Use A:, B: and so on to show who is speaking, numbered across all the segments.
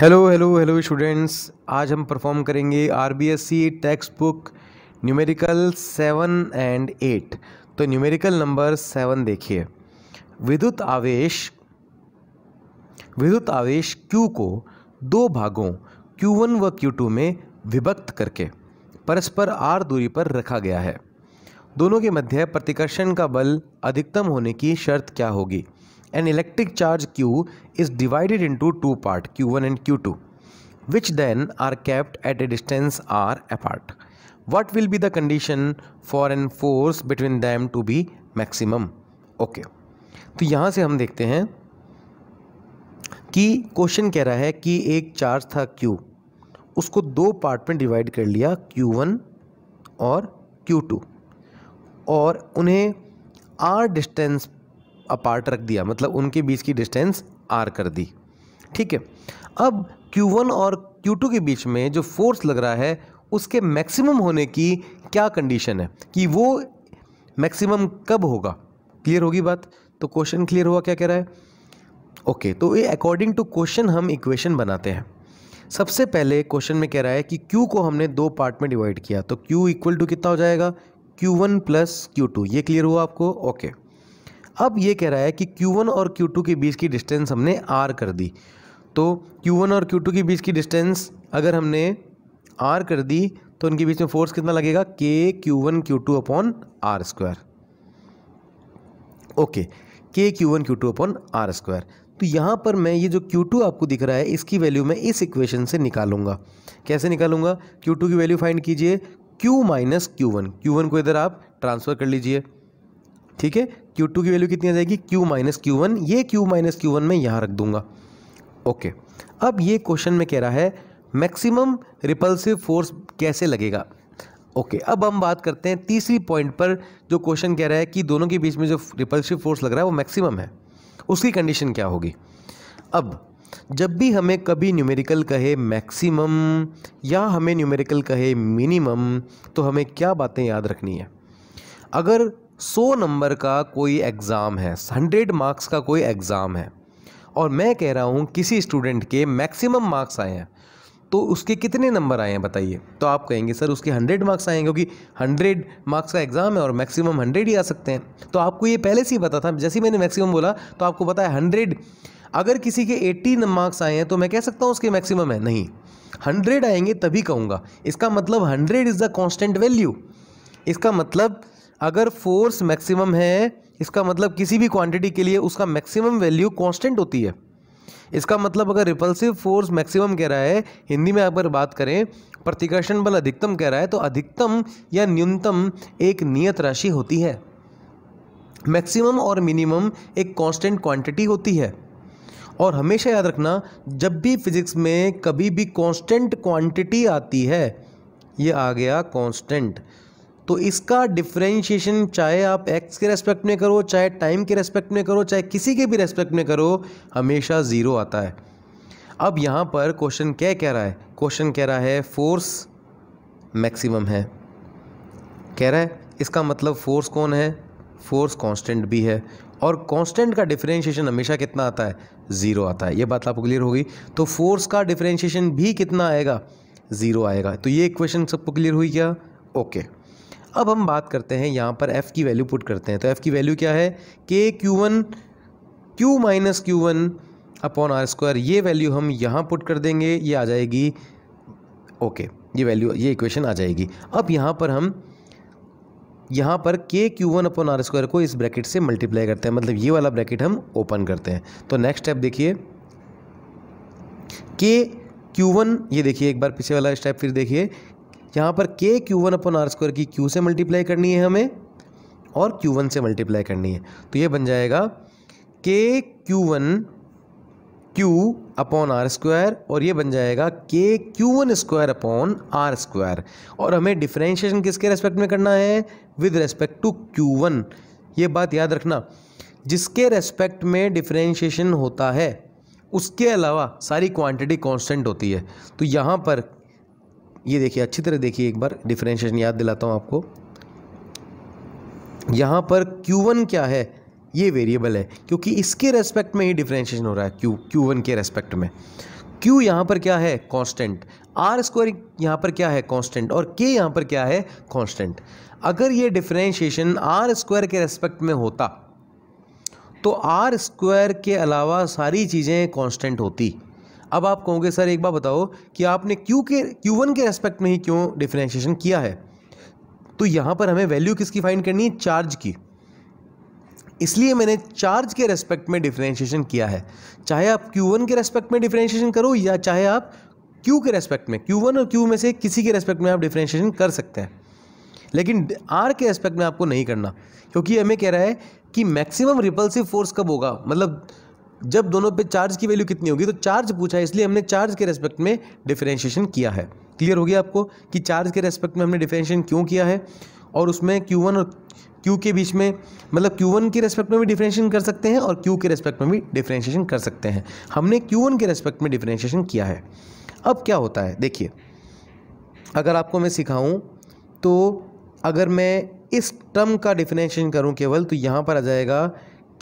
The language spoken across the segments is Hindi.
A: हेलो हेलो हेलो स्टूडेंट्स आज हम परफॉर्म करेंगे R B S C textbook numerical seven and eight तो न्यूमेरिकल नंबर सेवन देखिए विद्युत आवेश विद्युत आवेश Q को दो भागों Q1 व Q2 में विभक्त करके परस्पर R दूरी पर रखा गया है दोनों के मध्य प्रतिकर्षण का बल अधिकतम होने की शर्त क्या होगी an electric charge Q is divided into two part Q one and Q two which then are kept at a distance R apart what will be the condition for an force between them to be maximum okay तो यहां से हम देखते हैं कि क्वेश्चन कह रहा है कि एक चार्ज था Q, उसको दो पार्ट में डिवाइड कर लिया Q1 और Q2, और उन्हें R डिस्टेंस अपार्ट रख दिया मतलब उनके बीच की डिस्टेंस आर कर दी ठीक है अब Q1 और Q2 के बीच में जो फोर्स लग रहा है उसके मैक्सिमम होने की क्या कंडीशन है कि वो मैक्सिमम कब होगा क्लियर होगी बात तो क्वेश्चन क्लियर हुआ क्या कह रहा है ओके okay, तो ये अकॉर्डिंग टू क्वेश्चन हम इक्वेशन बनाते हैं सबसे पहले क्वेश्चन में कह रहा है कि Q को हमने दो पार्ट में डिवाइड किया तो Q इक्वल टू कितना हो जाएगा Q1 वन प्लस क्यू ये क्लियर हुआ आपको ओके okay. अब ये कह रहा है कि Q1 और Q2 के बीच की डिस्टेंस हमने R कर दी तो Q1 और Q2 के बीच की डिस्टेंस अगर हमने R कर दी तो उनके बीच में फोर्स कितना लगेगा K Q one Q two upon R square okay K Q one Q two upon R square तो यहाँ पर मैं ये जो क्यू टू आपको दिख रहा है इसकी वैल्यू मैं इस इक्वेशन से निकालूंगा कैसे निकालूंगा क्यू टू की वैल्यू फाइंड कीजिए Q minus Q one Q one को इधर आप ट्रांसफ़र कर लीजिए ठीक है Q2 की वैल्यू कितनी आ जाएगी Q माइनस क्यू वन ये Q माइनस क्यू वन में यहाँ रख दूंगा ओके अब ये क्वेश्चन में कह रहा है मैक्सिमम रिपल्सिव फोर्स कैसे लगेगा ओके अब हम बात करते हैं तीसरी पॉइंट पर जो क्वेश्चन कह रहा है कि दोनों के बीच में जो रिपल्सिव फोर्स लग रहा है वो मैक्सिमम है उसकी कंडीशन क्या होगी अब जब भी हमें कभी न्यूमेरिकल कहे मैक्सिमम या हमें न्यूमेरिकल कहे मिनिमम तो हमें क्या बातें याद रखनी है अगर सौ नंबर का कोई एग्ज़ाम है हंड्रेड मार्क्स का कोई एग्ज़ाम है और मैं कह रहा हूँ किसी स्टूडेंट के मैक्सिमम मार्क्स आए हैं तो उसके कितने नंबर आए हैं बताइए तो आप कहेंगे सर उसके हंड्रेड मार्क्स आए हैं क्योंकि हंड्रेड मार्क्स का एग्ज़ाम है और मैक्सिमम हंड्रेड ही आ सकते हैं तो आपको ये पहले से ही पता था जैसे मैंने मैक्सिमम बोला तो आपको पता है हंड्रेड अगर किसी के एट्टी मार्क्स आए हैं तो मैं कह सकता हूँ उसके मैक्सिमम है नहीं हंड्रेड आएंगे तभी कहूँगा इसका मतलब hundred is the constant value इसका मतलब अगर फोर्स मैक्सिमम है इसका मतलब किसी भी क्वांटिटी के लिए उसका मैक्सिमम वैल्यू कांस्टेंट होती है इसका मतलब अगर रिपल्सिव फोर्स मैक्सिमम कह रहा है हिंदी में अगर बात करें प्रतिकर्षण बल अधिकतम कह रहा है तो अधिकतम या न्यूनतम एक नियत राशि होती है मैक्सिमम और मिनिमम एक कांस्टेंट क्वांटिटी होती है और हमेशा याद रखना जब भी फिजिक्स में कभी भी कांस्टेंट क्वांटिटी आती है ये आ गया कांस्टेंट तो इसका डिफ्रेंशिएशन चाहे आप एक्स के रेस्पेक्ट में करो चाहे टाइम के रेस्पेक्ट में करो चाहे किसी के भी रेस्पेक्ट में करो हमेशा ज़ीरो आता है अब यहाँ पर क्वेश्चन क्या कह रहा है क्वेश्चन कह रहा है फोर्स मैक्सिमम है कह रहा है इसका मतलब फोर्स कौन है फोर्स कांस्टेंट भी है और कांस्टेंट का डिफरेंशिएशन हमेशा कितना आता है ज़ीरो आता है ये बात आपको क्लियर होगी तो फोर्स का डिफरेंशिएशन भी कितना आएगा ज़ीरो आएगा तो ये क्वेश्चन सबको क्लियर हुई क्या ओके okay. अब हम बात करते हैं यहाँ पर एफ़ की वैल्यू पुट करते हैं तो एफ़ की वैल्यू क्या है K Q one Q minus Q one upon R square ये वैल्यू हम यहाँ पुट कर देंगे ये आ जाएगी ओके ये वैल्यू ये इक्वेशन आ जाएगी अब यहाँ पर हम यहाँ पर K Q one upon R square को इस ब्रैकेट से मल्टीप्लाई करते हैं मतलब ये वाला ब्रैकेट हम ओपन करते हैं तो नेक्स्ट स्टेप देखिए के क्यू वन ये देखिए एक बार पीछे वाला स्टेप फिर देखिए यहाँ पर K Q one upon R square की क्यू से मल्टीप्लाई करनी है हमें और क्यू वन से मल्टीप्लाई करनी है तो ये बन जाएगा K Q one Q upon R square और ये बन जाएगा K Q one square upon R square और हमें डिफ्रेंशिएशन किसके रेस्पेक्ट में करना है with respect to Q one ये बात याद रखना जिसके रेस्पेक्ट में डिफ्रेंशिएशन होता है उसके अलावा सारी क्वांटिटी कांस्टेंट होती है तो यहाँ पर ये देखिए अच्छी तरह देखिए एक बार डिफ्रेंशिएशन याद दिलाता हूँ आपको यहाँ पर Q1 क्या है ये वेरिएबल है क्योंकि इसके रेस्पेक्ट में ही डिफ्रेंशिएशन हो रहा है Q Q1 के रेस्पेक्ट में Q यहाँ पर क्या है कांस्टेंट आर स्क्वायर यहाँ पर क्या है कांस्टेंट और के यहाँ पर क्या है कांस्टेंट अगर ये डिफ्रेंशिएशन आर स्क्वायर के रेस्पेक्ट में होता तो आर स्क्वायर के अलावा सारी चीज़ें कॉन्स्टेंट होती अब आप कहोगे सर एक बार बताओ कि आपने क्यू के क्यू वन के रेस्पेक्ट में ही क्यों डिफ्रेंशिएशन किया है तो यहाँ पर हमें वैल्यू किसकी फाइंड करनी है चार्ज की इसलिए मैंने चार्ज के रेस्पेक्ट में डिफ्रेंशिएशन किया है चाहे आप क्यू वन के रेस्पेक्ट में डिफ्रेंशिएशन करो या चाहे आप क्यू के रेस्पेक्ट में क्यू वन और क्यू में से किसी के रेस्पेक्ट में आप डिफ्रेंशिएशन कर सकते हैं लेकिन आर के रेस्पेक्ट में आपको नहीं करना क्योंकि हमें कह रहा है कि मैक्सिमम रिपल्सिव फोर्स कब होगा मतलब जब दोनों पे चार्ज की वैल्यू कितनी होगी तो चार्ज पूछा है इसलिए हमने चार्ज के रेस्पेक्ट में डिफरेंशिएशन किया है क्लियर हो गया आपको कि चार्ज के रेस्पेक्ट में हमने डिफरेंशिएशन क्यों किया है और उसमें क्यू वन और क्यू के बीच में मतलब क्यू वन के रेस्पेक्ट में भी डिफरेंशिएशन कर सकते हैं और क्यू के रेस्पेक्ट में भी डिफरेंशिएशन कर सकते हैं हमने क्यू वन के रेस्पेक्ट में डिफरेंशिएशन किया है अब क्या होता है देखिए अगर आपको मैं सिखाऊँ तो अगर मैं इस टर्म का डिफ्रेंशिएशन करूँ केवल तो यहाँ पर आ जाएगा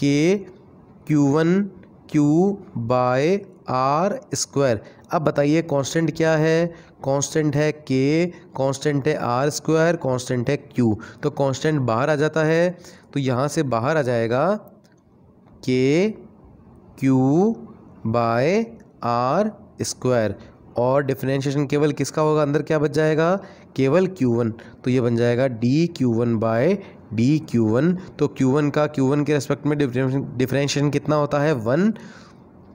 A: कि Q1 Q by R square अब बताइए कांस्टेंट क्या है कांस्टेंट है के कांस्टेंट है आर स्क्वायर कांस्टेंट है क्यू तो कांस्टेंट बाहर आ जाता है तो यहाँ से बाहर आ जाएगा K Q by R square और डिफ्रेंशिएशन केवल किसका होगा अंदर क्या बच जाएगा केवल Q1 तो ये बन जाएगा D Q one by D Q one तो क्यू वन का क्यू वन के रेस्पेक्ट में डिफरेंशिएशन कितना होता है वन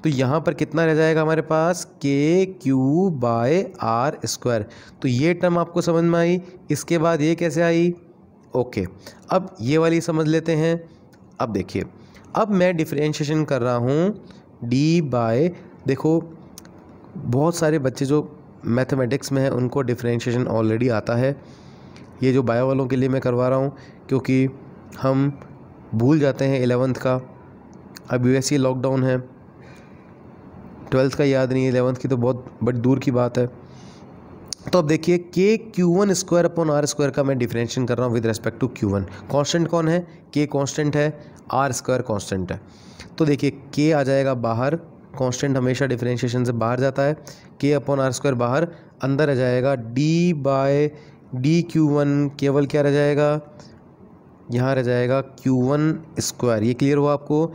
A: तो यहाँ पर कितना रह जाएगा हमारे पास के क्यू बाय आर स्क्वायर तो ये टर्म आपको समझ में आई इसके बाद ये कैसे आई ओके अब ये वाली समझ लेते हैं अब देखिए अब मैं डिफरेंशिएशन कर रहा हूँ डी बाय देखो बहुत सारे बच्चे जो मैथमेटिक्स में हैं उनको डिफरेंशिएशन ऑलरेडी आता है ये जो बायो वालों के लिए मैं करवा रहा हूँ क्योंकि हम भूल जाते हैं एलेवंथ का अब यू एस लॉकडाउन है ट्वेल्थ का याद नहीं है एलेवंथ की तो बहुत बड़ी दूर की बात है तो अब देखिए K Q one square upon R square का मैं डिफरेंशन कर रहा हूँ with respect to Q one constant कौन है के कॉन्स्टेंट है आर स्क्वायर कॉन्स्टेंट है तो देखिए के आ जाएगा बाहर कॉन्स्टेंट हमेशा डिफ्रेंशिएशन से बाहर जाता है के अपॉन आर स्क्वायर बाहर अंदर आ जाएगा D by D Q one केवल क्या रह जाएगा यहाँ रह जाएगा क्यू वन स्क्वायर ये क्लियर हुआ आपको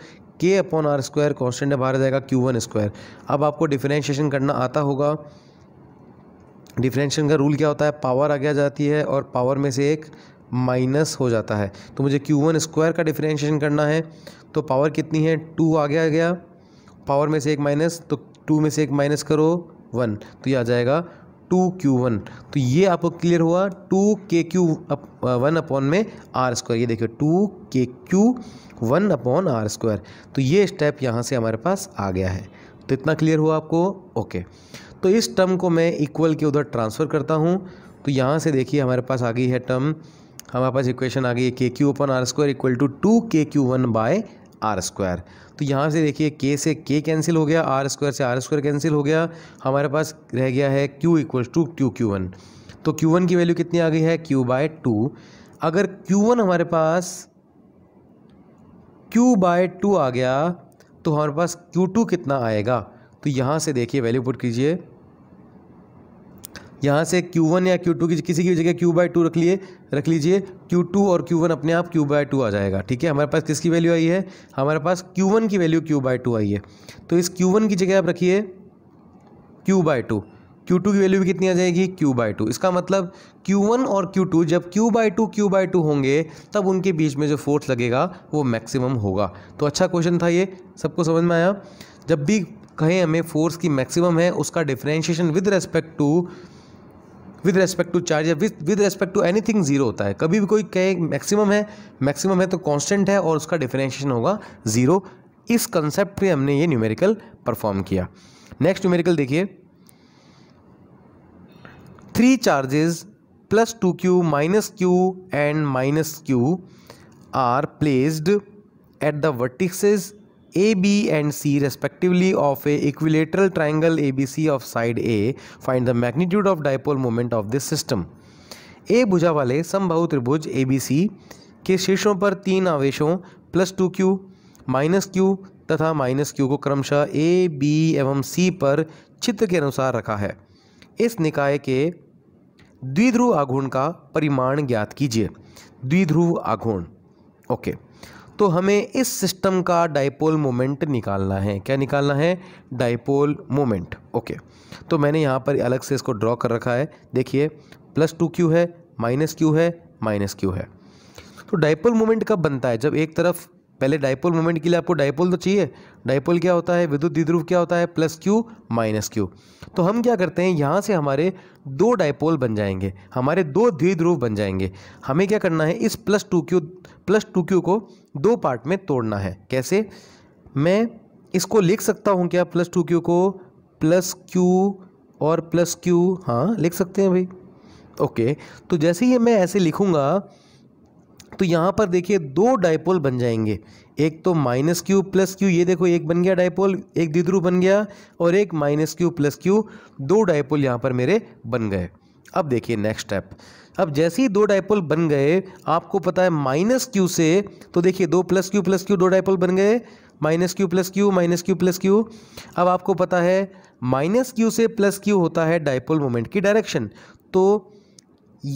A: के अपॉन आर स्क्वायर कॉन्स्टेंट है बाहर जाएगा क्यू वन स्क्वायर अब आपको डिफ्रेंशिएशन करना आता होगा डिफ्रेंशिएशन का रूल क्या होता है पावर आगे आ जाती है और पावर में से एक माइनस हो जाता है तो मुझे क्यू वन स्क्वायर का डिफ्रेंशिएशन करना है तो पावर कितनी है टू आगे आ गया पावर में से एक माइनस तो टू में से एक माइनस करो वन तो ये आ जाएगा टू क्यू वन तो ये आपको क्लियर हुआ two K Q one upon में आर स्क्वायर ये देखिए two K Q one upon R square तो ये स्टेप यहाँ से हमारे पास आ गया है तो इतना क्लियर हुआ आपको ओके तो इस टर्म को मैं इक्वल के उधर ट्रांसफ़र करता हूँ तो यहाँ से देखिए हमारे पास आ गई है टर्म हमारे पास इक्वेशन आ गई है K Q upon R square equal to two K Q one by R square तो यहाँ से देखिए के से के कैंसिल हो गया आर स्क्वायर से आर स्क्वायर कैंसिल हो गया हमारे पास रह गया है Q equals to Q Q one तो क्यू वन की वैल्यू कितनी आ गई है क्यू बाय टू अगर क्यू वन हमारे पास क्यू बाय टू आ गया तो हमारे पास क्यू टू कितना आएगा तो यहाँ से देखिए वैल्यू पुट कीजिए यहाँ से Q1 या Q2 की किसी की जगह Q बाई टू रख लिए रख लीजिए Q2 और Q1 अपने आप Q बाई टू आ जाएगा ठीक है हमारे पास किसकी वैल्यू आई है हमारे पास Q1 की वैल्यू Q बाई टू आई है तो इस Q1 की जगह आप रखिए Q by two Q two की वैल्यू भी कितनी आ जाएगी क्यू बाई टू इसका मतलब क्यू वन और क्यू टू जब Q by two Q by two होंगे तब उनके बीच में जो फोर्स लगेगा वो मैक्सिमम होगा तो अच्छा क्वेश्चन था ये सबको समझ में आया जब भी कहें हमें फोर्स की मैक्सिमम है उसका differentiation with respect to with respect to charge या with with respect to anything zero होता है कभी भी कोई कहे मैक्सिमम है मैक्सिमम है तो कॉन्स्टेंट है और उसका डिफरेंशिएशन होगा ज़ीरो इस कंसेप्ट पे हमने ये न्यूमेरिकल परफॉर्म किया नेक्स्ट न्यूमेरिकल देखिए three charges plus two Q minus Q and minus Q are placed at the vertices A B and C respectively of a equilateral triangle A B C of side A find the magnitude of dipole moment of this system A भुजा वाले समबाहु त्रिभुज ए बी सी के शीर्षों पर तीन आवेशों plus two Q minus Q तथा माइनस क्यू को क्रमशः ए बी एवं सी पर चित्र के अनुसार रखा है इस निकाय के द्विध्रुव आघूर्ण का परिमाण ज्ञात कीजिए द्विध्रुव आघूर्ण ओके तो हमें इस सिस्टम का डाइपोल मोमेंट निकालना है क्या निकालना है डाइपोल मोमेंट ओके तो मैंने यहाँ पर अलग से इसको ड्रॉ कर रखा है देखिए प्लस टू क्यू है माइनस क्यू है माइनस क्यू है तो डाइपोल मोमेंट कब बनता है जब एक तरफ पहले डाइपोल मोमेंट के लिए आपको डाइपोल तो चाहिए डाइपोल क्या होता है विद्युत द्विध्रुव क्या होता है प्लस क्यू माइनस क्यू तो हम क्या करते हैं यहाँ से हमारे दो डाइपोल बन जाएंगे हमारे दो द्विध्रुव बन जाएंगे हमें क्या करना है इस plus two Q plus two Q को दो पार्ट में तोड़ना है कैसे मैं इसको लिख सकता हूँ क्या प्लस टू क्यू को प्लस क्यू और प्लस क्यू हाँ लिख सकते हैं भाई ओके तो जैसे ही मैं ऐसे लिखूँगा तो यहाँ पर देखिए दो डायपोल बन जाएंगे एक तो माइनस क्यू प्लस क्यू ये देखो एक बन गया डायपोल एक द्विध्रुव बन गया और एक माइनस क्यू प्लस क्यू दो डायपोल यहाँ पर मेरे बन गए अब देखिए नेक्स्ट स्टेप अब जैसे ही दो डायपोल बन गए आपको पता है माइनस क्यू से तो देखिए दो प्लस क्यू प्लस क्यू दो डायपोल बन गए minus Q plus Q minus Q plus Q अब आपको पता है माइनस क्यू से प्लस क्यू होता है डायपोल मोमेंट की डायरेक्शन तो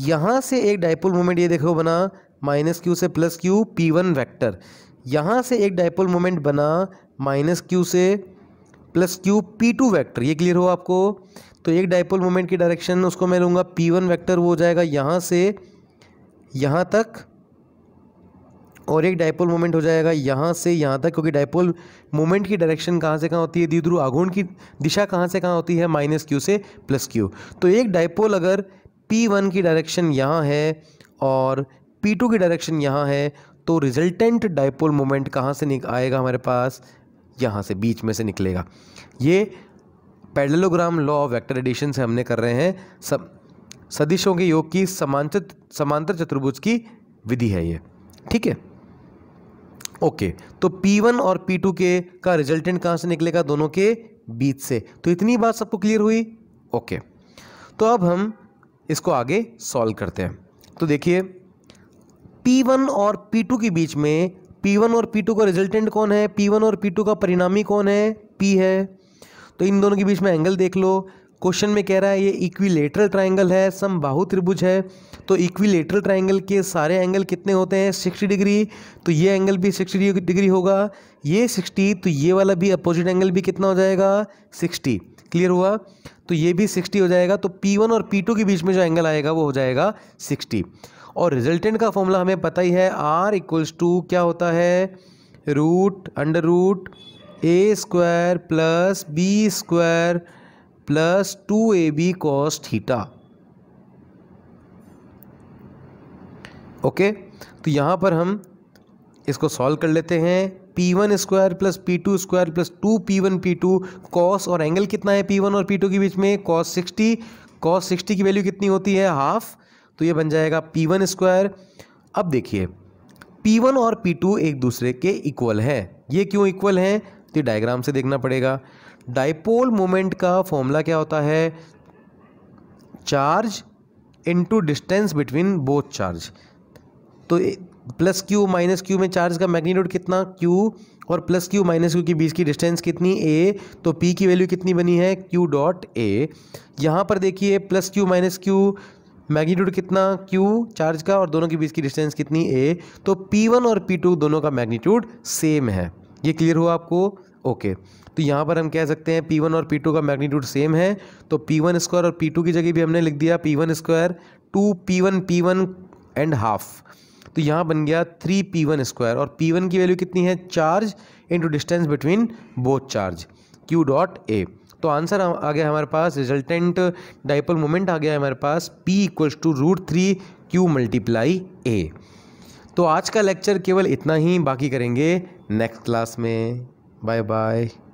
A: यहाँ से एक डायपोल मोमेंट ये देखो बना माइनस क्यू से plus Q P one vector यहाँ से एक डायपोल मोमेंट बना माइनस क्यू से plus Q P two vector ये क्लियर हो आपको तो एक डायपोल मोमेंट की डायरेक्शन उसको मैं लूँगा पी वन वैक्टर वो हो जाएगा यहाँ से यहाँ तक और एक डायपोल मोमेंट हो जाएगा यहाँ से यहाँ तक क्योंकि डायपोल मोमेंट की डायरेक्शन कहाँ से कहाँ होती है दीद्रु आघूर्ण की दिशा कहाँ से कहाँ होती है माइनस क्यू से प्लस क्यू तो एक डायपोल अगर पी वन की डायरेक्शन यहाँ है और P2 की डायरेक्शन यहाँ है तो रिजल्टेंट डायपोल मोमेंट कहाँ से निक आएगा हमारे पास यहाँ से बीच में से निकलेगा ये parallelogram law of vector addition से हमने कर रहे हैं सब सदिशों के योग की समांतर समांतर चतुर्भुज की विधि है ये ठीक है ओके तो P1 और P2 के का रिजल्टेंट कहाँ से निकलेगा दोनों के बीच से तो इतनी बात सबको क्लियर हुई ओके तो अब हम इसको आगे सॉल्व करते हैं तो देखिए पी वन और पी टू के बीच में पी वन और पी टू का रिजल्टेंट कौन है पी वन और पी टू का परिणामी कौन है पी है तो इन दोनों के बीच में एंगल देख लो क्वेश्चन में कह रहा है ये इक्विलेटरल ट्राइंगल है समबाहु त्रिभुज है तो इक्विलेटरल ट्राइंगल के सारे एंगल कितने होते हैं सिक्सटी डिग्री तो ये एंगल भी सिक्सटी डिग्री होगा ये सिक्सटी तो ये वाला भी अपोजिट एंगल भी कितना हो जाएगा सिक्सटी क्लियर हुआ तो ये भी सिक्सटी हो जाएगा तो पी वन और पी टू के बीच में जो एंगल आएगा वो हो जाएगा सिक्सटी और रिजल्टेंट का फॉर्मूला हमें पता ही है आर इक्वल्स टू क्या होता है root under root A square plus B square plus two A B cos theta okay तो यहाँ पर हम इसको सॉल्व कर लेते हैं P one square plus P two square plus two P one P two cos और एंगल कितना है पी वन और पी टू के बीच में कॉस सिक्सटी कॉस सिक्सटी की वैल्यू कितनी होती है हाफ तो ये बन जाएगा पी वन स्क्वायर अब देखिए पी वन और पी टू एक दूसरे के इक्वल हैं ये क्यों इक्वल हैं तो ये डायग्राम से देखना पड़ेगा डाइपोल मोमेंट का फॉर्मूला क्या होता है charge into distance between both charge तो प्लस क्यू माइनस क्यू में चार्ज का मैग्नीट्यूड कितना क्यू और प्लस क्यू माइनस क्यू के बीच की डिस्टेंस कितनी ए तो पी की वैल्यू कितनी बनी है क्यू डॉट ए यहाँ पर देखिए plus Q minus Q magnitude कितना क्यू चार्ज का और दोनों के बीच की डिस्टेंस कितनी ए तो P1 और P2 दोनों का मैग्नीट्यूड सेम है ये क्लियर हुआ आपको ओके तो यहाँ पर हम कह सकते हैं P1 और P2 का मैग्नीट्यूड सेम है तो P1 स्क्वायर और P2 की जगह भी हमने लिख दिया P1 square to P1 P1 and half तो यहाँ बन गया थ्री पी वन स्क्वायर और पी वन की वैल्यू कितनी है charge into distance between both charge Q dot A तो आंसर आ गया हमारे पास रिजल्टेंट डाइपोल मोमेंट आ गया हमारे पास P equals to root three Q multiply A तो आज का लेक्चर केवल इतना ही बाकी करेंगे नेक्स्ट क्लास में बाय बाय